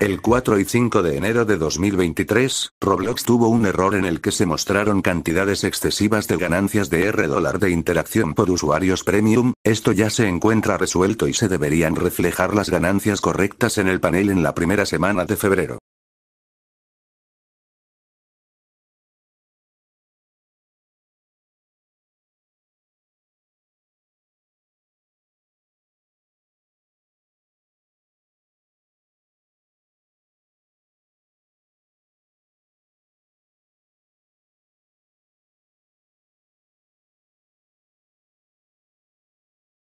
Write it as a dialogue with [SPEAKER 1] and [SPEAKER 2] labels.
[SPEAKER 1] El 4 y 5 de enero de 2023, Roblox tuvo un error en el que se mostraron cantidades excesivas de ganancias de R dólar de interacción por usuarios premium, esto ya se encuentra resuelto y se deberían reflejar las ganancias correctas en el panel
[SPEAKER 2] en la primera semana de febrero.